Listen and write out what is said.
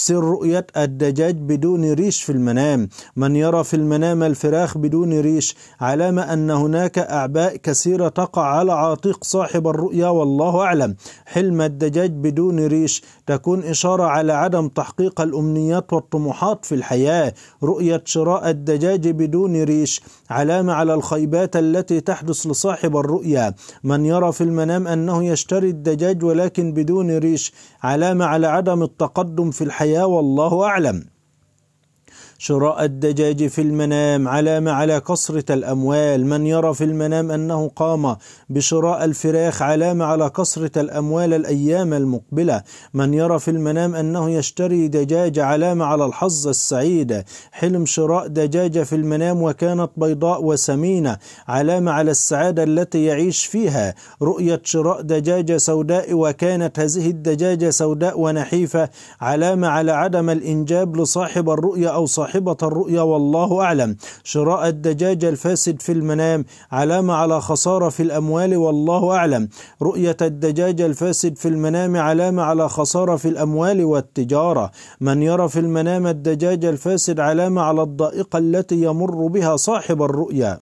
تفسير رؤية الدجاج بدون ريش في المنام من يرى في المنام الفراخ بدون ريش علامة أن هناك أعباء كثيرة تقع على عاتق صاحب الرؤيا والله أعلم حلم الدجاج بدون ريش تكون إشارة على عدم تحقيق الأمنيات والطموحات في الحياة رؤية شراء الدجاج بدون ريش علامة على الخيبات التي تحدث لصاحب الرؤيا من يرى في المنام أنه يشتري الدجاج ولكن بدون ريش علامة على عدم التقدم في الحياة والله أعلم شراء الدجاج في المنام علامة على كثرة الأموال من يرى في المنام أنه قام بشراء الفراخ علامة على كثرة الأموال الأيام المقبلة من يرى في المنام أنه يشتري دجاج علامة على الحظ السعيد حلم شراء دجاجة في المنام وكانت بيضاء وسمينة علامة على السعادة التي يعيش فيها رؤية شراء دجاجة سوداء وكانت هذه الدجاجة سوداء ونحيفة علامة على عدم الإنجاب لصاحب الرؤية أو صاحب صاحبة الرؤيا والله أعلم شراء الدجاج الفاسد في المنام علامة على خسارة في الأموال والله أعلم رؤية الدجاج الفاسد في المنام علامة على خسارة في الأموال والتجارة من يرى في المنام الدجاج الفاسد علامة على الضائقة التي يمر بها صاحب الرؤيا